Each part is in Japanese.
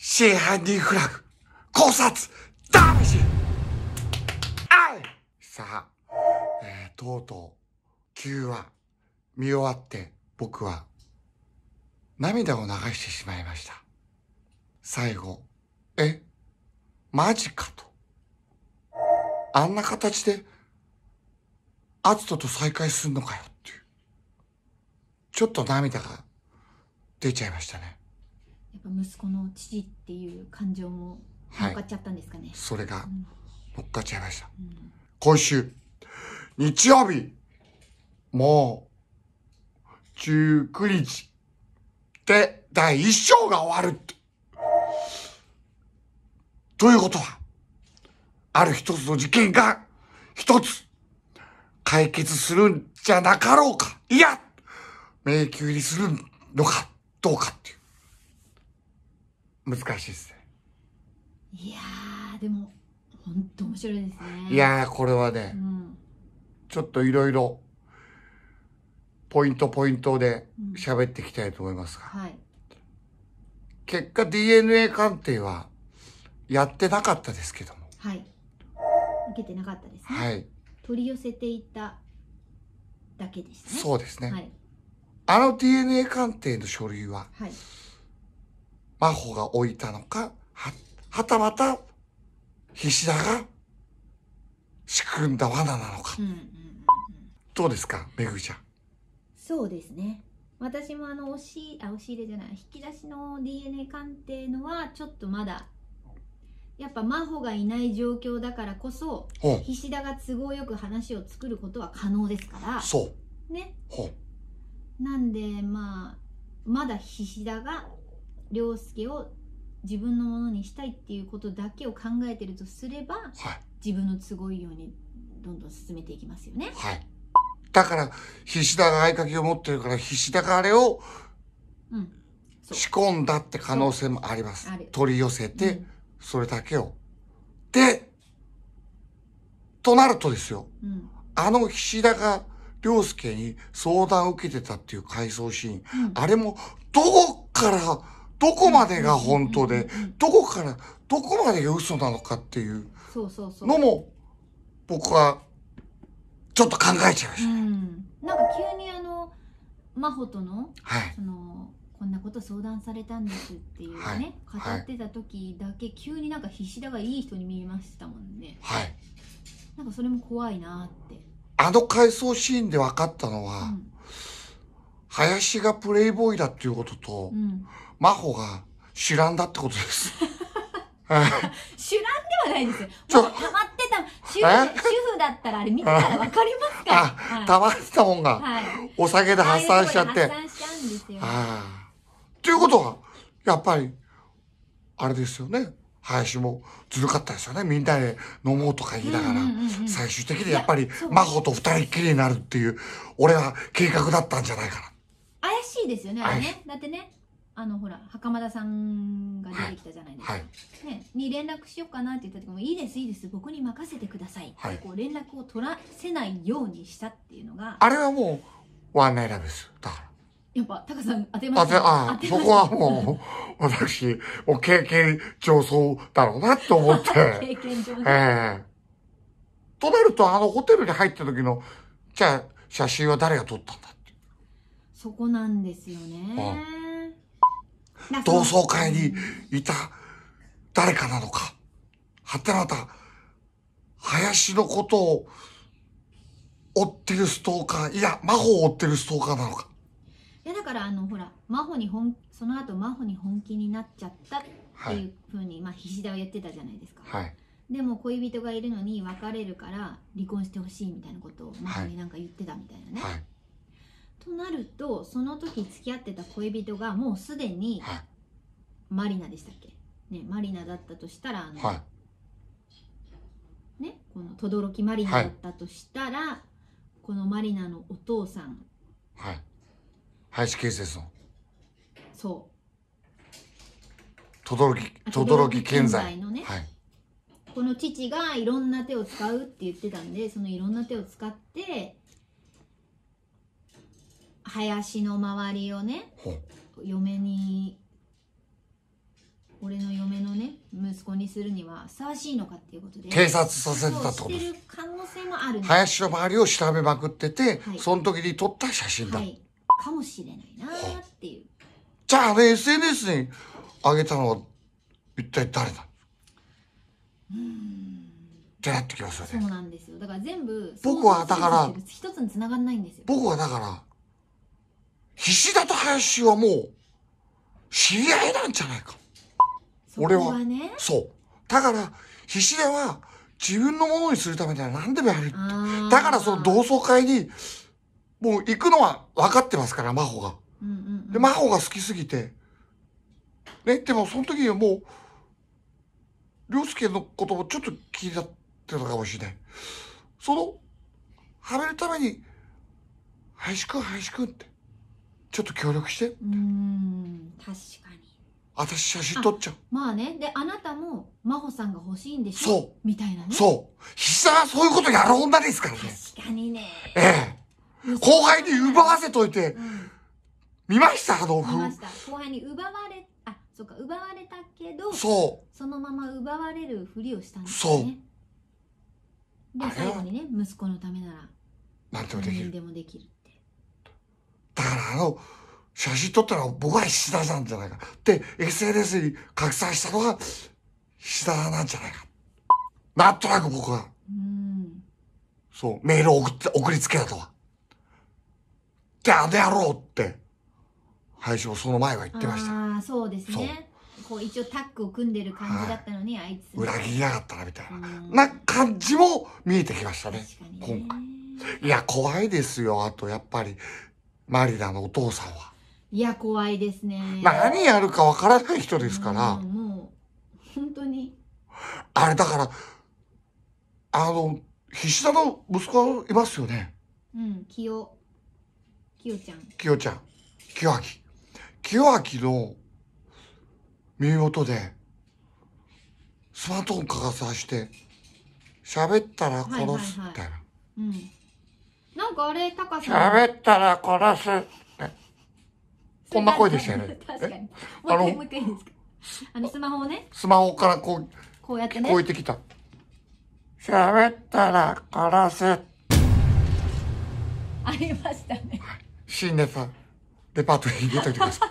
真犯人フラグ考察ダメージあいさあ、えー、とうとう9話見終わって僕は涙を流してしまいました。最後、え、マジかと。あんな形で、アツトと再会すんのかよっていう。ちょっと涙が出ちゃいましたね。息子の父っていう感情も乗っかっちゃったんですかね、はい、それが乗っかっちゃいました、うん、今週日曜日もう19日で第1章が終わるということはある一つの事件が一つ解決するんじゃなかろうかいや迷宮入りするのかどうかっていう難しいですねいやでも本当面白いですねいやこれはね、うん、ちょっといろいろポイントポイントで喋っていきたいと思いますが、うんはい、結果 DNA 鑑定はやってなかったですけどもはい受けてなかったですねはい取り寄せていただけですねそうですね、はい、あの DNA 鑑定の書類は、はい真帆が置いたのか、は、はたまた、菱田が仕組んだ罠なのか。どうですか、めぐみちゃん。そうですね。私もあの押しあ押し入れじゃない引き出しの DNA 鑑定のはちょっとまだやっぱ真帆がいない状況だからこそ菱田が都合よく話を作ることは可能ですからそうねほなんでまあまだ菱田が良介を自分のものにしたいっていうことだけを考えてるとすれば、はい、自分の都合いいようにどんどん進めていきますよね。はい、だから菱田が合鍵を持ってるから菱田があれを仕込んだって可能性もあります。取り寄せて、それだけを。でとなるとですよ、うん、あの菱田が良介に相談を受けてたっていう回想シーン、うん、あれもどこから。どこまでが本当で、どこから、どこまでが嘘なのかっていうのも、僕は、ちょっと考えちゃいました、ねうん。なんか急にあの、真帆との、はい、その、こんなこと相談されたんですっていうね、はい、語ってた時だけ急になんか必死だがいい人に見えましたもんね。はい。なんかそれも怖いなって。あの回想シーンで分かったのは、うん、林がプレイボーイだっていうことと、うん真帆が知らんだってことです。知らんではないですよ。ちょ溜まってた、主主婦だったらあれ見てたらわかりますから。はい、まってたもんが、はい、お酒で発散しちゃって。発散しちゃうんですよ。ということは、やっぱり、あれですよね。林もずるかったですよね。みんなで飲もうとか言いながら、最終的にやっぱり真帆と二人っきりになるっていう、俺は計画だったんじゃないかな。怪しいですよね、あれね。だってね。あのほら袴田さんが出てきたじゃないですか、はいね、に連絡しようかなって言った時も「いいですいいです僕に任せてください」はい、こう連絡を取らせないようにしたっていうのがあれはもうワンナイラブですだからやっぱタカさん当てましたあそこはもう私お経験上層だろうなと思って 経験上、ね、ええー、となるとあのホテルに入った時のじゃあ写真は誰が撮ったんだってそこなんですよね、同窓会にいた誰かなのか、はたまた、林のことを追ってるストーカー、いや、真帆を追ってるストーカーなのか。いや、だから、あの、ほら、真帆に本、その後真帆に本気になっちゃったっていうふうに、はい、まあ、菱田は言ってたじゃないですか。はい。でも恋人がいるのに別れるから離婚してほしいみたいなことを真帆になんか言ってたみたいなね。はい、はいとなるとその時付き合ってた恋人がもうすでにマリナでしたっけ、ね、マリナだったとしたらあの、はいね、この轟マリナだったとしたら、このマリナのお父さんはい林圭介のそ々轟健在のねはい、この父がいろんな手を使うって言ってたんでそのいろんな手を使って林の周りをね嫁に俺の嫁のね息子にするにはふさわしいのかっていうことで偵察させてたとす林の周りを調べまくってて、はい、その時に撮った写真だ、はい、かもしれないなっていうじゃああれ SNS に上げたのは一体誰だうんってなってきますよねそうなんですよだから全部僕はだから一つにつながんないんですよ僕はだから菱田と林はもう、知り合いなんじゃないか。俺は。そう。だから、菱田は自分のものにするためには何でもやる。だからその同窓会に、もう行くのは分かってますから、真帆が。うんうんうん、で、真帆が好きすぎて。ね、でもその時にはもう、良介のこともちょっと気になってたかもしれない。その、はめるために、林くん、林くんって。ちょっと協力してうん確かに私写真撮っちゃうまあねであなたも真帆さんが欲しいんでしょそうみたいなねそう膝はそういうことやる女ですからね確かにねええ後輩に奪わせといて、見ましたあの見ました後輩に奪われあそうか奪われたけどそうそのまま奪われるふりをしたんですねそうで最後にね息子のためなら何でもできる何でもできるだからあの、写真撮ったら僕は菱田なんじゃないか。で、SNS に拡散したのが菱田なんじゃないか。なんとなく僕は。そう、メールを送って、送りつけたとは。で、あの野郎って、配信をその前は言ってました。ああ、そうですね。こう一応タッグを組んでる感じだったのに、はい、あいつ裏切りやがったなみたいなな感じも見えてきましたね今回いや怖いですよあとやっぱりマリラのお父さんは。いや、怖いですね。何やるかわからない人ですから。もう、本当に。あれだから、あの、菱田の息子いますよね。うん、清。清ちゃん。清ちゃん。清明。清明の耳元で、スマートフォンかがさして、喋ったら殺すみたいな。はいはいはい、うんなんかあれ、タカさん。喋ったら殺す。こんな声でしたよね。確かに。あの、あの、スマホをね。スマホからこう、こうやってね。聞こえてきた。喋ったら殺す。ありましたね。新ネタ、デパートに入れいてください。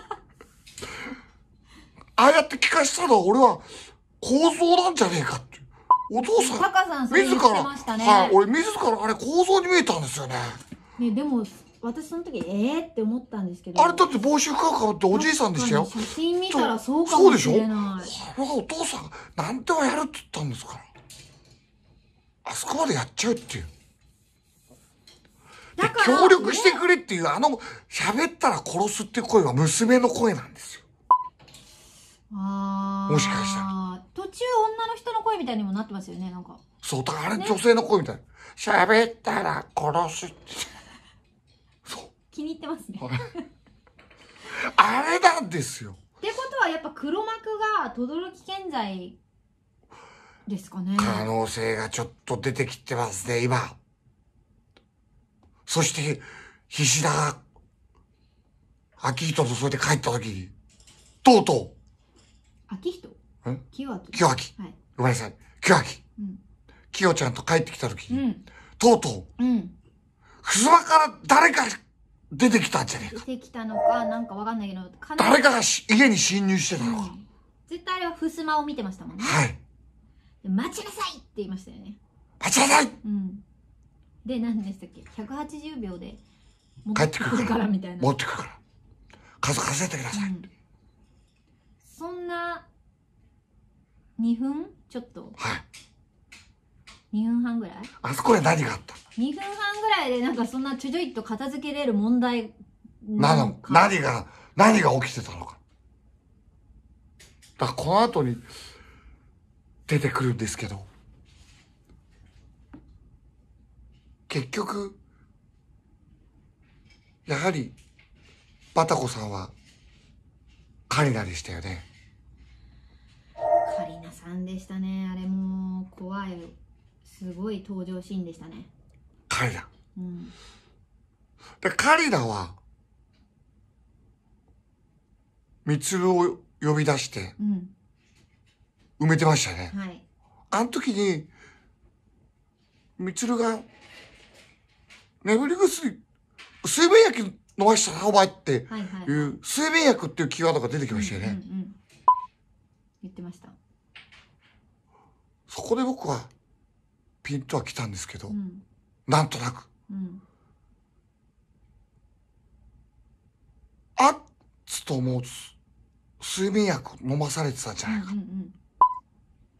ああやって聞かしたのは俺は構造なんじゃねえか。お父さんタカさんそれ自ら、はい、俺自らあれ構造に見えたんですよね。ねでも私その時ええー、って思ったんですけどあれだって帽子深くかぶっておじいさんでしたよ写真見たらそうかもしれないそうでしょお父さんなんでもやるって言ったんですからあそこまでやっちゃうっていうで協力してくれっていうあの喋ったら殺すって声は娘の声なんですよもしかしたら途中女の人の声みたいにもなってますよねなんかそうだからあれ、ね女性の声みたいな喋ったら殺すそう気に入ってますねあれなんですよってことはやっぱ黒幕が轟健在ですかね可能性がちょっと出てきてますね今そして菱田が秋人とそうやって帰った時にとうとう秋人清明。清明。はい。ごめんなさい。清明。うん。清ちゃんと帰ってきた時、とうとうふすまから誰か出てきたんじゃねえ出てきたのか、なんかわかんないけど、誰かがし家に侵入してたのか。絶対あれはふすまを見てましたもんね。はい。待ちなさいって言いましたよね。待ちなさいうん。で、何でしたっけ ?180 秒で帰ってくるからみたいな。持ってくから。数稼いでください。そんな2分ちょっとはい2分半ぐらいあそこで何があった2分半ぐらいでなんかそんなちょちょいっと片付けれる問題なのか何が何が起きてたのかだからこの後に出てくるんですけど結局やはりバタコさんは彼なりしたよねんでしたねあれも怖いすごい登場シーンでしたね彼ら、うん、でカリラはみつるを呼び出して、うん、埋めてましたね、はい、あの時にみつるが「眠り薬水分薬飲ばしたなお前」っていう、水分薬っていうキーワードが出てきましたよね、うん、言ってましたそこで僕はピンとは来たんですけど、うん、なんとなく、うん、あっつと思う睡眠薬飲まされてたんじゃないか、うんうんうん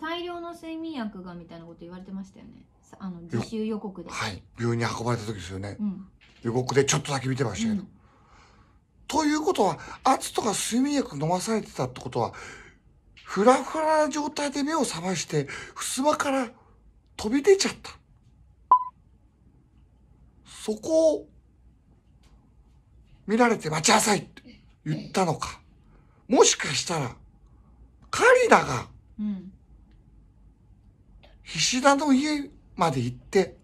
大量の睡眠薬がみたいなこと言われてましたよねあの自習予告ではい病院に運ばれた時ですよね、うん、予告でちょっとだけ見てましたけど、うん、ということは圧とか睡眠薬飲まされてたってことはふらふらな状態で目を覚まして、襖から飛び出ちゃった。そこを、見られて待ちなさいって言ったのか。もしかしたら、カリナが、菱田の家まで行って、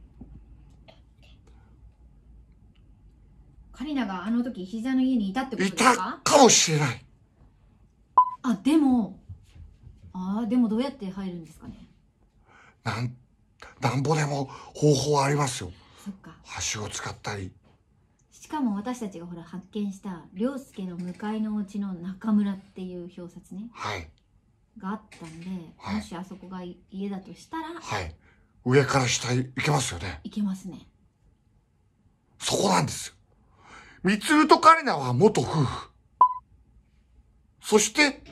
カリナがあの時菱田の家にいたってことですかいたかもしれない。あ、でも、ああでもどうやって入るんですかねなんなんぼでも方法はありますよそっか橋を使ったりしかも私たちがほら発見した涼介の向かいのお家の中村っていう表札ねはいがあったんで、はい、もしあそこが家だとしたらはい上から下行けますよね行けますねそこなんですよ光つとカリは元夫婦そして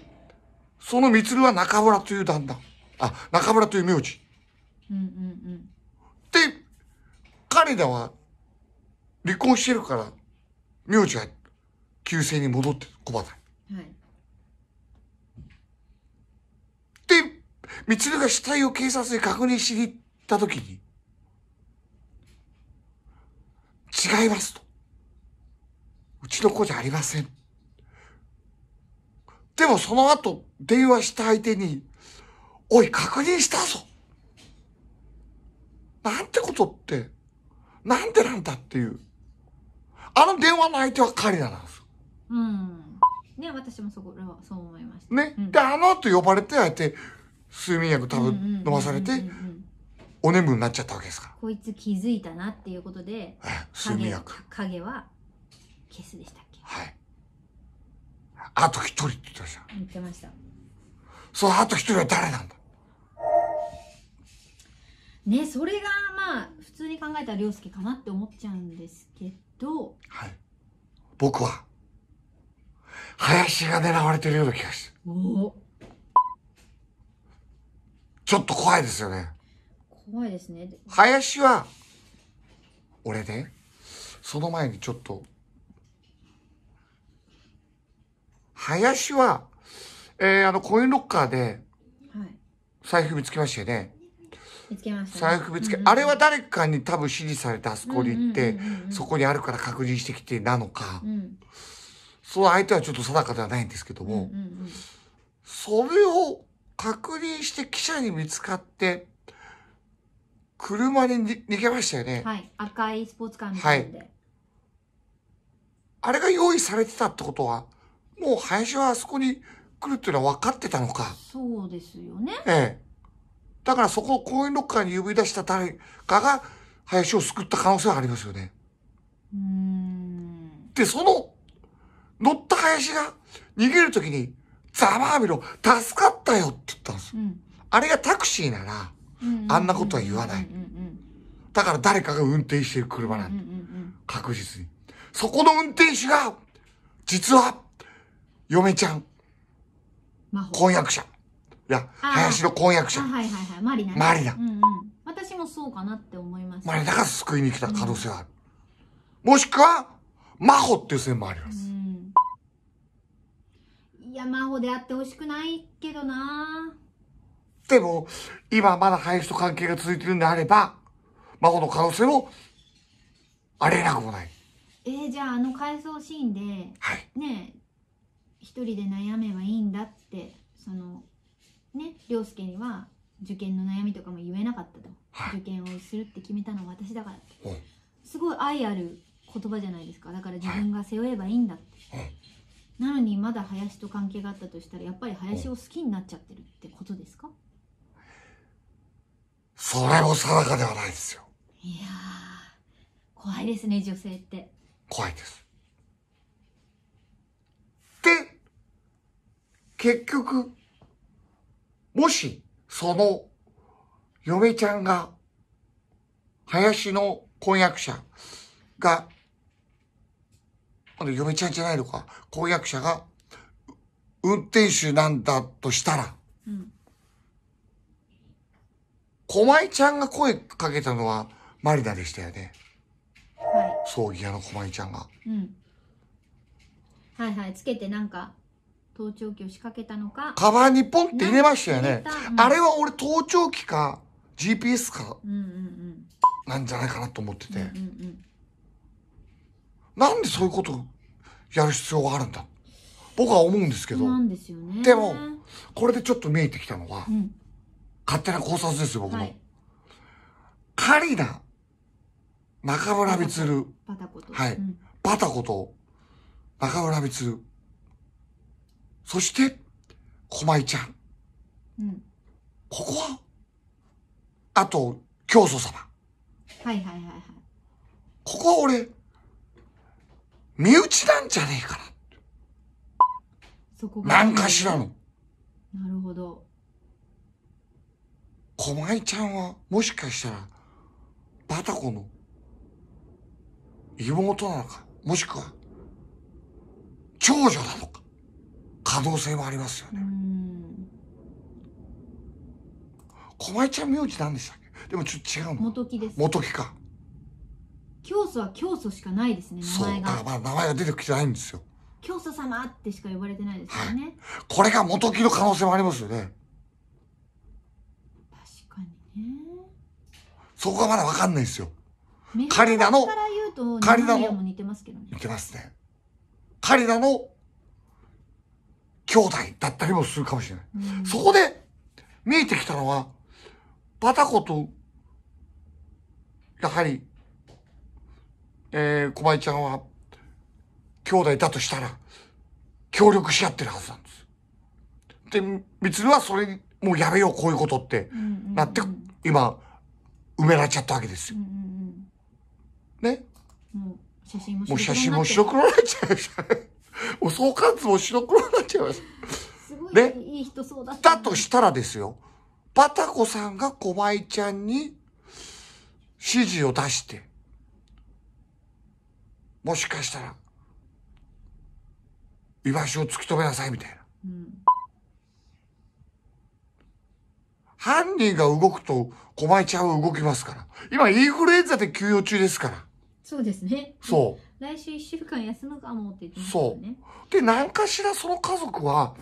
その満は中村という旦那。あ、中村という名字。で、彼らは離婚してるから、名字は旧姓に戻って小畑。はい、で、満が死体を警察に確認しに行った時に、違いますと。うちの子じゃありません。でもその後、電話した相手に、おい、確認したぞなんてことって、なんでなんだっていう。あの電話の相手は彼らなんですよ。うん。ね、私もそこらはそう思いました。ね。うん、で、あの後呼ばれて、あえて、睡眠薬多分飲まされて、お眠になっちゃったわけですから。こいつ気づいたなっていうことで、睡眠薬。影は、消すでしたっけはい。あと一人って言ってました。言ってました。そのあと一人は誰なんだね、それがまあ、普通に考えたら良介かなって思っちゃうんですけど。はい。僕は、林が狙われてるような気がして。おちょっと怖いですよね。怖いですね。林は、俺ね、その前にちょっと林は、えー、あの、コインロッカーで、財布見つけましたよね。見つけました、ね、財布見つけ、うんうん、あれは誰かに多分指示されてあそこに行って、そこにあるから確認してきてなのか、うん、その相手はちょっと定かではないんですけども、それを確認して記者に見つかって、車に逃げましたよね。はい。赤いスポーツカーみたいなはい。あれが用意されてたってことは、もう林はあそこに来るっていうのは分かってたのか。そうですよね。ええ。だからそこを公園ロッカーに呼び出した誰かが林を救った可能性はありますよね。うん。で、その、乗った林が逃げるときに、ざまあみろ、助かったよって言ったんですよ。うん、あれがタクシーなら、あんなことは言わない。だから誰かが運転してる車なんて、確実に。そこの運転手が、実は、嫁ちゃん婚約者いや林の婚約者はいはいはいマリナ、ね、マリナ、うんうん、私もそうかなって思いますマリナが救いに来た可能性はある、うん、もしくは真帆っていう線もあります、いや真帆であってほしくないけどなでも今まだ林と関係が続いてるんであれば真帆の可能性もありえなくもないえー、じゃああの回想シーンで、はい、ねえ一人で悩めばいいんだってそのね涼介には受験の悩みとかも言えなかったと、はい、受験をするって決めたのは私だからってすごい愛ある言葉じゃないですかだから自分が背負えばいいんだって、はい、なのにまだ林と関係があったとしたらやっぱり林を好きになっちゃってるってことですかそれも定かではないですよいや怖いですね女性って怖いです結局、もし、その、嫁ちゃんが、林の婚約者が、あの、嫁ちゃんじゃないのか、婚約者が、運転手なんだとしたら、うん、狛江ちゃんが声かけたのは、マリナでしたよね。はい。葬儀屋の狛江ちゃんが。うん。はいはい、つけてなんか、盗聴器を仕掛けたのかカバンにポンって入れましたよね、あれは俺盗聴器か GPS か、うんうなんじゃないかなと思ってて、なんでそういうことやる必要があるんだ僕は思うんですけど、ね、でもこれでちょっと見えてきたのは、勝手な考察ですよ僕の、カリナ中村充はい、バタコと中村光。そして、小舞ちゃん。うん、ここはあと、教祖様。はいはいはいはい。ここは俺、身内なんじゃねえかな。そこ何かしらの。なるほど。小舞ちゃんは、もしかしたら、バタコの妹なのか、もしくは、長女なのか。可能性もありますよね。駒井ちゃん名字なんでしたっけでもちょっと違うの元木です元木か教祖は教祖しかないですね名前がそうだまあ名前が出てきてないんですよ教祖様ってしか呼ばれてないですよね、はい、これが元木の可能性もありますよね確かにねそこがまだ分かんないですよカリナのカリナの似てますねカリナの兄弟だったりもするかもしれない。うん、そこで、見えてきたのは、バタコと、やはり、えー、小林ちゃんは、兄弟だとしたら、協力し合ってるはずなんです。で、みつるはそれ、もうやめよう、こういうことって、なって、今、埋められちゃったわけですよ。うんうんうん、ね、う写真も白黒になっちゃう。もう相関図も白黒になっちゃいます。すごい、ね、いい人そうだった、だとしたらですよ、バタコさんが狛江ちゃんに指示を出して、もしかしたら、居場所を突き止めなさいみたいな。うん、犯人が動くと、狛江ちゃんは動きますから。今、インフルエンザで休養中ですから。そうですね。そう。来週1週間休むかもって言ってましたねそうで何かしらその家族は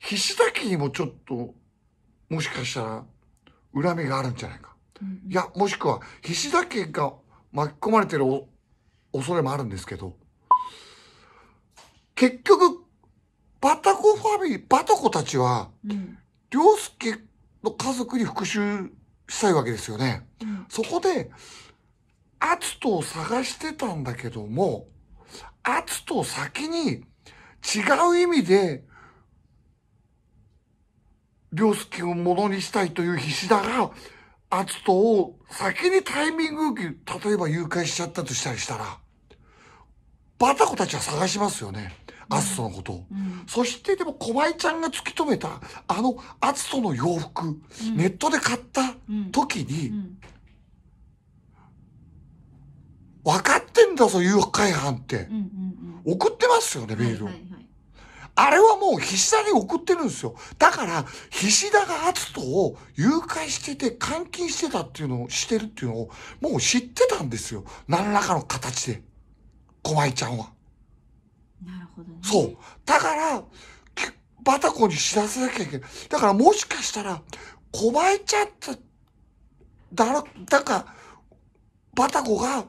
菱崎にもちょっともしかしたら恨みがあるんじゃないか、うん、いやもしくは菱崎が巻き込まれてる恐れもあるんですけど結局バタコファミリーバタコたちは、うん、凌介の家族に復讐したいわけですよね、うん、そこでアツトを探してたんだけども、アツトを先に違う意味で、りょうすをものにしたいという必死だが、アツトを先にタイミング、例えば誘拐しちゃったとしたりしたら、バタコたちは探しますよね。アツトのことを、うん、そしてでも小前ちゃんが突き止めたあのアツトの洋服、うん、ネットで買った時に、うん分かってんだぞ、誘拐犯って。うんうんうん、送ってますよね、メールを。あれはもう菱田に送ってるんですよ。だから、菱田が篤人を誘拐してて、監禁してたっていうのを、してるっていうのを、もう知ってたんですよ。何らかの形で。小前ちゃんは。なるほどね。そう。だから、バタコに知らせなきゃいけない。だからもしかしたら、小林ちゃんって、だろ、だか、バタコが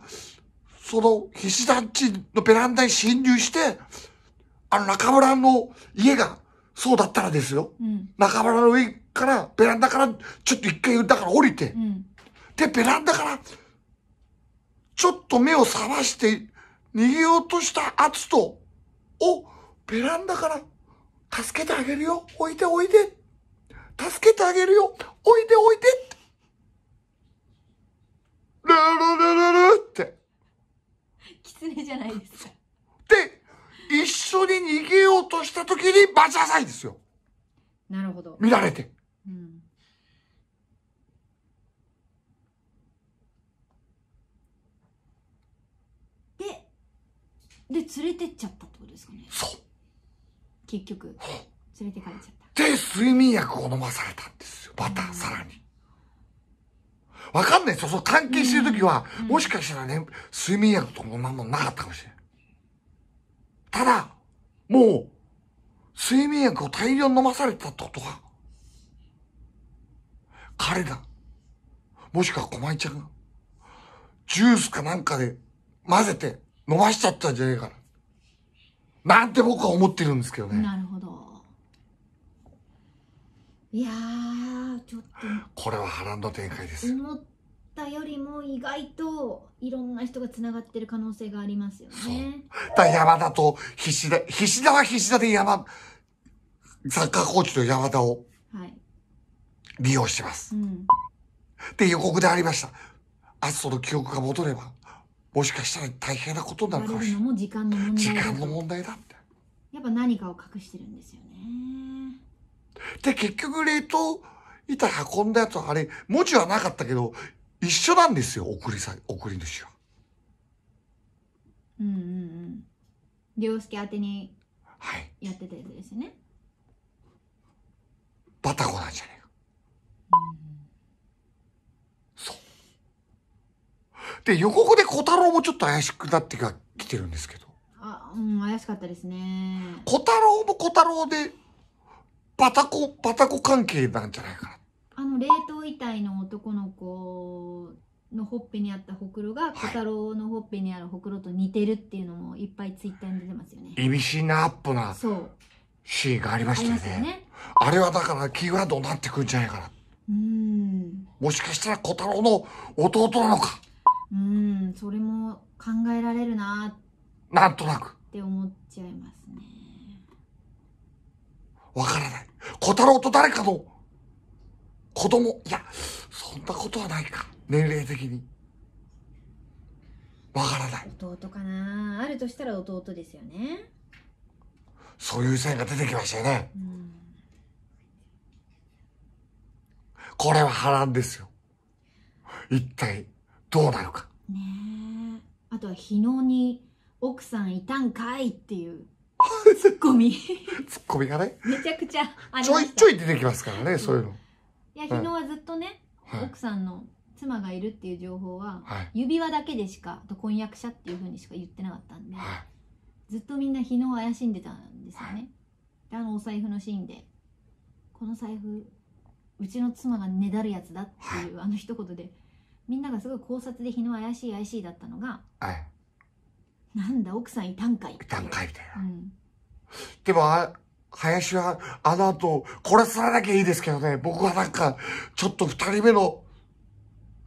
その菱団地のベランダに侵入して、あの中村の家がそうだったらですよ。うん、中村の上から、ベランダから、ちょっと一回だから降りて、うん、で、ベランダから、ちょっと目を覚まして、逃げようとした篤人を、ベランダから、助けてあげるよ、おいでおいで、助けてあげるよ、おいでおいでって、ルルルルルって。じゃないですか。で、一緒に逃げようとした時にバチャサイですよ。なるほど。見られて。うん。で、で、連れてっちゃったってことですかね。そう。結局、連れてかれちゃった。で、睡眠薬を飲まされたんですよ。また、さらに。わかんないですよ。そう、関係してる時は、もしかしたらね、睡眠薬とかも何もなかったかもしれない。ただ、もう、睡眠薬を大量に飲まされたってことは、彼ら、もしくは小前ちゃんが、ジュースかなんかで混ぜて飲ましちゃったんじゃねえかな。なんて僕は思ってるんですけどね。なるほど。いやちょっとこれは波乱の展開です思ったよりも意外といろんな人がつながってる可能性がありますよねだ山田と菱田菱田は菱田で山サッカーコーチと山田を利用してます、はい、うん、で予告でありましたあその記憶が戻ればもしかしたら大変なことになるかもしれない時間の問題だってやっぱ何かを隠してるんですよねで、結局冷凍板運んだやつはあれ、文字はなかったけど、一緒なんですよ、送りさ、送り主は。うんうんうん。良介宛てにはい。やってたやつですね。はい、バタコなんじゃねえか。そう。で、予告で小太郎もちょっと怪しくなってきてるんですけど。あ、うん、怪しかったですね。小太郎も小太郎でパタコ、バタコ関係なんじゃないかな。あの冷凍遺体の男の子のほっぺにあったほくろが、小太郎のほっぺにあるほくろと似てるっていうのもいっぱいツイッターに出てますよね。意味深なアップなシーンがありましたよね。よねあれはだからキーワードになってくるんじゃないかな。うんもしかしたら小太郎の弟なのか。うん、それも考えられるな。なんとなく。って思っちゃいますね。わからない。小太郎と誰かの子供。いや、そんなことはないか。年齢的に。わからない。弟かなあるとしたら弟ですよね。そういう線が出てきましたよね。うん、これは波乱ですよ。一体どうなるか。ねえ。あとは日野に奥さんいたんかいっていう。ツッコミ。ツッコミがね。めちゃくちゃちょいちょい出てきますからね、そういうの。いや、日野はずっとね、はい、奥さんの妻がいるっていう情報は、はい、指輪だけでしか、と婚約者っていうふうにしか言ってなかったんで、はい、ずっとみんな日野を怪しんでたんですよね。あのお財布のシーンで、この財布、うちの妻がねだるやつだっていう、あの一言で、みんながすごい考察で日野怪しい怪しいだったのが、はいなんだ奥さんいたんかいいたんかいみたいな、うん、でも林はあの後殺されなきゃいいですけどね僕はなんかちょっと二人目の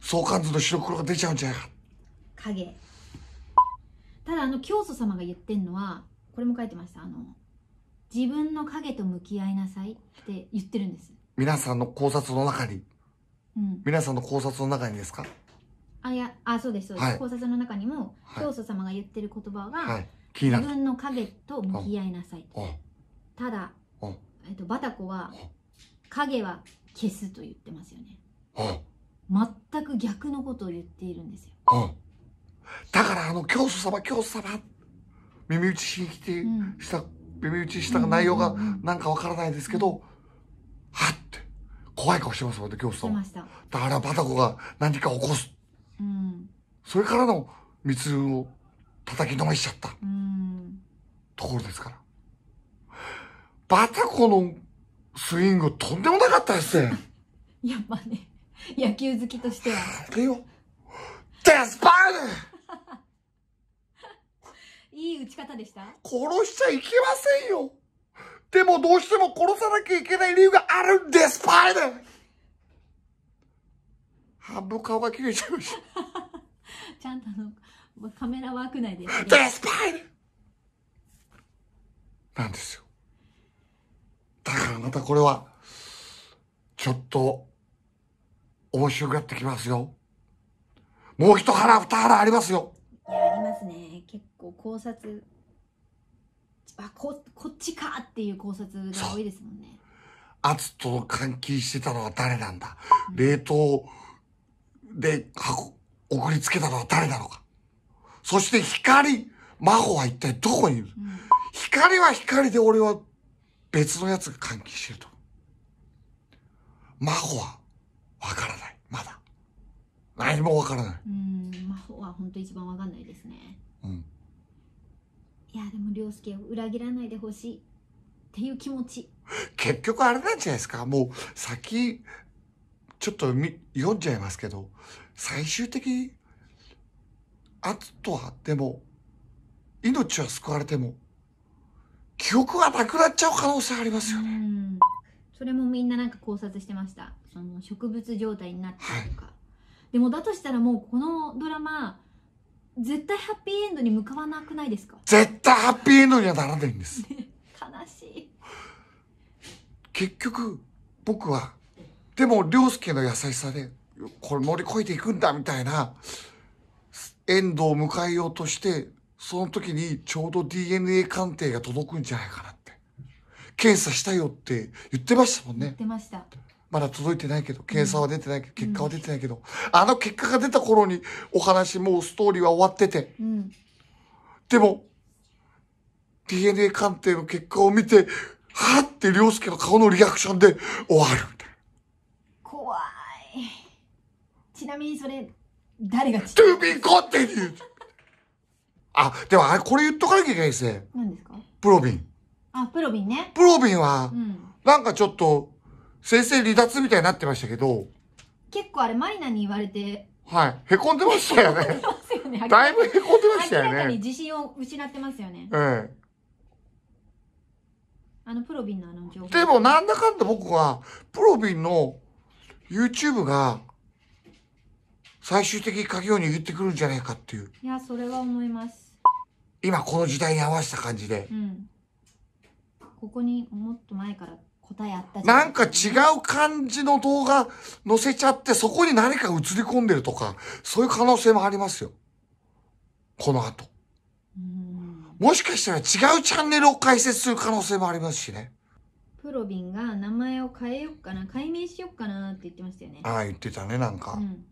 相関図の白黒が出ちゃうんじゃないか影ただあの教祖様が言ってんのはこれも書いてましたあの自分の影と向き合いなさいって言ってるんです皆さんの考察の中に、うん、皆さんの考察の中にですかあやあそうですそうです、はい、考察の中にも、教祖様が言ってる言葉が、はい、自分の影と向き合いなさいただ、えっと、バタコは影は消すと言ってますよね全く逆のことを言っているんですよだからあの教祖様教祖様耳打ちしに来てした、うん、耳打ちした内容がなんかわからないですけど、うんうんうん、はって怖い顔してますもんね教祖様だからバタコが何か起こすうん、それからの密輸を叩きのめしちゃった、うん、ところですから。バタコのスイングとんでもなかったですね。やっぱね、野球好きとしては。あれよ、デスパーネ いい打ち方でした殺しちゃいけませんよ。でもどうしても殺さなきゃいけない理由があるんです、パイル半分顔が切れちゃいました。ちゃんとあの、カメラワーク内で、デスパイなんですよ。だからまたこれは、ちょっと、面白くなってきますよ。もう一腹二腹ありますよ。いや、ありますね。結構考察、あ、こ、こっちかっていう考察が多いですもんね。篤と関係してたのは誰なんだ、うん、冷凍で送りつけたのは誰なのか。そして光、真帆は一体どこにいる、うん、光は光で俺は別のやつが関係してると。真帆はわからない。まだ。何もわからない。うん、真帆は本当一番わかんないですね。うん。いや、でも涼介を裏切らないでほしい。っていう気持ち。結局あれなんじゃないですか。もう先、ちょっと読んじゃいますけど最終的にあとはでも命は救われても記憶がなくなっちゃう可能性ありますよね。それもみんななんか考察してましたその植物状態になってるとか、はい、でもだとしたらもうこのドラマ絶対ハッピーエンドに向かわなくないですか絶対ハッピーエンドにはならないんです、悲しい結局僕はでも、良介の優しさで、これ乗り越えていくんだ、みたいな、エンドを迎えようとして、その時にちょうど DNA 鑑定が届くんじゃないかなって。検査したよって言ってましたもんね。言ってました。まだ届いてないけど、検査は出てないけど、うん、結果は出てないけど、うん、あの結果が出た頃にお話、もうストーリーは終わってて。うん、でも、DNA 鑑定の結果を見て、はって、りょうすけの顔のリアクションで終わるみたちなみにそれ、誰がちっちゃい ?to be c o n あ、でもこれ言っとかなきゃいけないですね。何ですかプロビン。あ、プロビンね。プロビンは、うん、なんかちょっと、先生離脱みたいになってましたけど。結構あれ、マリナに言われて。はい。へこんでました すよね。だいぶへこんでましたよね。明らかに自信を失ってますよね。ええ。あのプロビンのあの情報。でもなんだかんだ僕は、プロビンの YouTube が、最終的に鍵を握ってくるんじゃないかっていういやそれは思います今この時代に合わせた感じで、うん、ここにもっと前から答えあったじゃなんか違う感じの動画載せちゃってそこに何か映り込んでるとかそういう可能性もありますよこの後もしかしたら違うチャンネルを開設する可能性もありますしねプロビンが名前を変えよっかな改名しよっかなって言ってましたよねああ言ってたねなんか、うん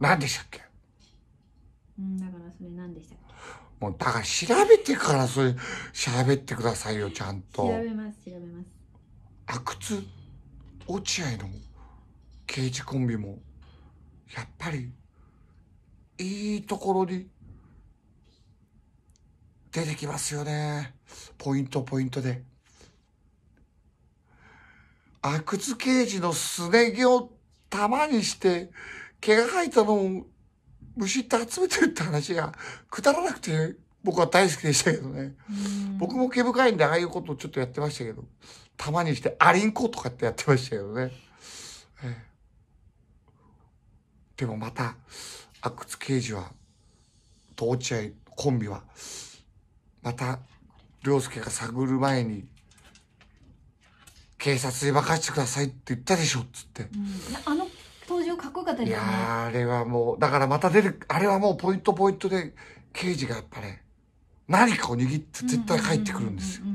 何でしたっけうんだからそれ何でしたっけもうだから調べてからそれ喋ってくださいよちゃんと調べます調べます阿久津落合の刑事コンビもやっぱりいいところに出てきますよねポイントポイントで阿久津刑事のすね毛を玉にして毛が生えたのを虫って集めてるって話がくだらなくて僕は大好きでしたけどね。僕も毛深いんでああいうことをちょっとやってましたけど、たまにしてアリンコとかってやってましたけどね。えでもまた、阿久津刑事は、と落合コンビは、また、良介が探る前に、警察に任せてくださいって言ったでしょっつって、うん、あのかっこよかったですね。いやあれはもう、だからまた出る、あれはもうポイントポイントで、刑事がやっぱね、何かを握って絶対帰ってくるんですよ。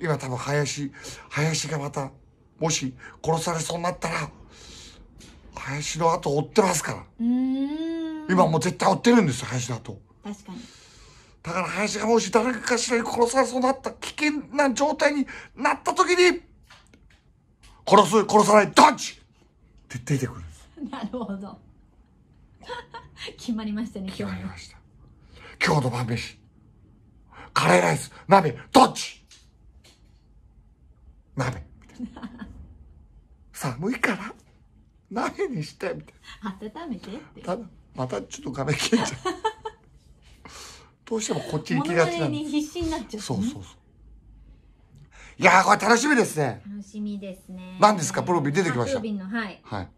今多分林、林がまた、もし殺されそうになったら、林の後追ってますから。今もう絶対追ってるんですよ、林の後。確かに。だから林がもし誰かしらに殺されそうになった危険な状態になった時に殺す殺さないどっチ出てくるんですなるほど 決まりましたね今決まりました今日の晩飯カレーライス鍋どっち鍋みたいな寒 いから鍋にしてみたい温めてってただまたちょっと画面切れちゃう どうしてもこっち行物きがちなんでに必死になっちゃうそうそうそういやこれ楽しみですね。楽しみですね。何ですか、プロビ出てきました。プロビの、はい。はい。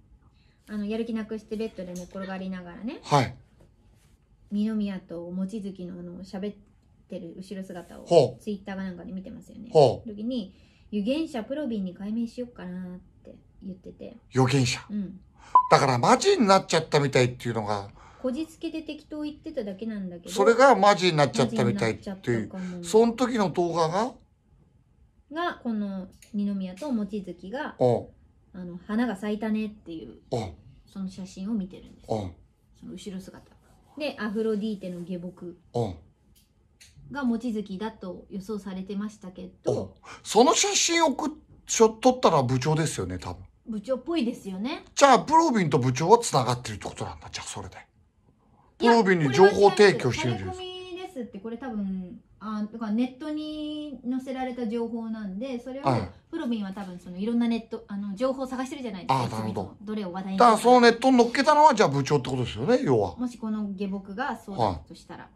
あの、やる気なくしてベッドで寝転がりながらね。はい。二宮と望月のあの、喋ってる後ろ姿を、ツイッターがなんかで見てますよね。ほう。時に、預言者プロビンに解明しようかなって言ってて。預言者うん。だからマジになっちゃったみたいっていうのが、こじつけで適当言ってただけなんだけどそれがマジになっちゃったみたいっていうその時の動画ががこの二宮と望月があの花が咲いたねっていうその写真を見てるんですその後ろ姿でアフロディーテの下僕が望月だと予想されてましたけどその写真をしょ撮ったら部長ですよね多分部長っぽいですよねじゃあプロビンと部長はつながってるってことなんだじゃあそれでプロビンに情報提供してるんですですってこれ多分あだからネットに載せられた情報なんでそれをはプロビンは多分そのいろんなネットあの情報を探してるじゃないですかああなるほどどれを話題にだからそのネットに載っけたのはじゃあ部長ってことですよね要はもしこの下僕がそうだとしたら、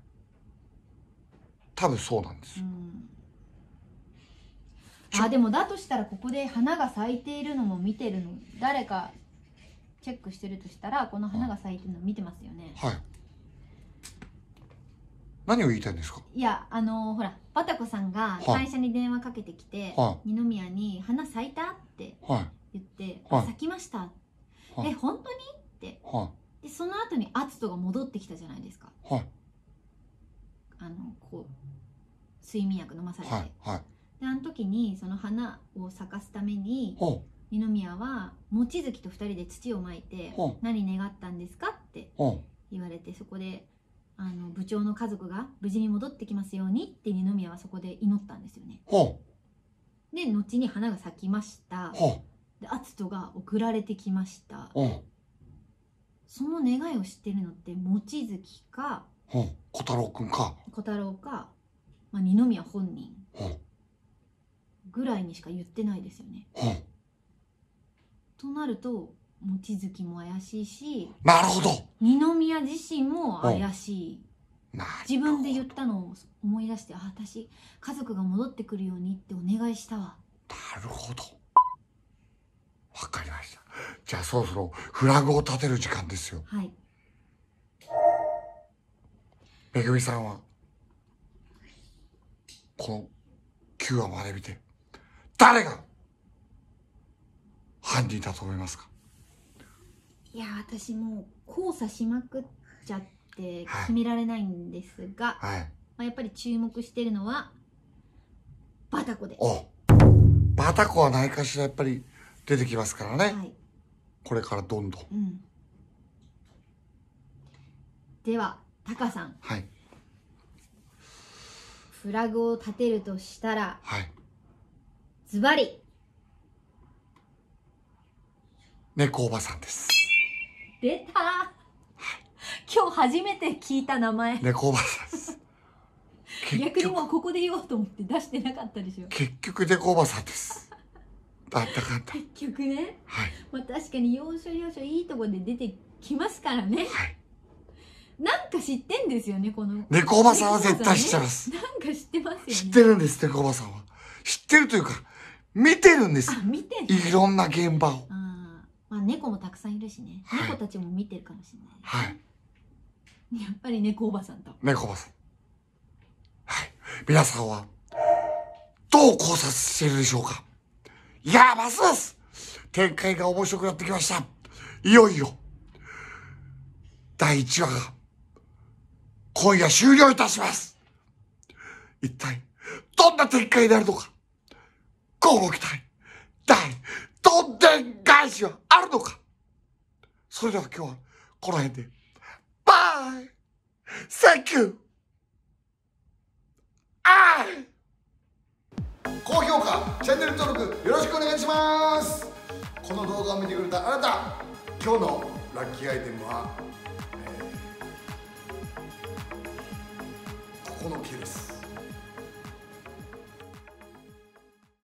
多分そうなんですあでもだとしたらここで花が咲いているのも見てるの誰かチェックしてるとしたらこの花が咲いてるの見てますよねはい何を言いたいんですかいやあのほらバタコさんが会社に電話かけてきて、はい、二宮に「花咲いた?」って言って「はい、咲きました」はい、え本当に?」って、はい、でその後に篤斗が戻ってきたじゃないですか、はい、あのこう睡眠薬飲まされて、はいはい、であの時にその花を咲かすために二宮は望月と2人で土をまいて「何願ったんですか?」って言われてそこであの部長の家族が無事に戻ってきますようにって二宮はそこで祈ったんですよね。で後に花が咲きましたで篤人が送られてきましたその願いを知ってるのって望月か小太郎くんか。小太郎か、まあ、二宮本人ぐらいにしか言ってないですよね。となると望月も怪しいしなるほど二宮自身も怪しい自分で言ったのを思い出してあ私家族が戻ってくるようにってお願いしたわなるほどわかりましたじゃあそろそろフラグを立てる時間ですよはいめぐみさんはこの9話まで見て誰が犯人だと思いますかいや私もう交差しまくっちゃって決められないんですが、はい、まあ、やっぱり注目してるのはバタコですバタコはないかしらやっぱり出てきますからね、はい、これからどんどん、うん、ではタカさん、はい、フラグを立てるとしたら、はい、ズバリ猫おばさんです出た今日初めて聞いた名前猫バサです逆にもうここで言おうと思って出してなかったでしょ結局猫バんですあったかった結局ね、はい、まあ、確かに要所要所いいところで出てきますからね、はい、なんか知ってんですよねこの猫さんは絶対知ってます、なんか知ってますよね知ってるんです猫さんは知ってるというか見てるんです見ていろんな現場を、まあ、猫もたくさんいるしね、はい猫たちも見てるかもしれなはい。やっぱり猫おばさんと猫さんはい。皆さんは、どう考察しているでしょうかいやー、ますます展開が面白くなってきました。いよいよ、第1話が、今夜終了いたします。一体、どんな展開になるのか、ご期待、第どんでん返しはあるのかそれでは今日はこの辺で。バイ !Thank you! あ高評価、チャンネル登録よろしくお願いしますこの動画を見てくれたあなた、今日のラッキーアイテムは、えー、ここの木です。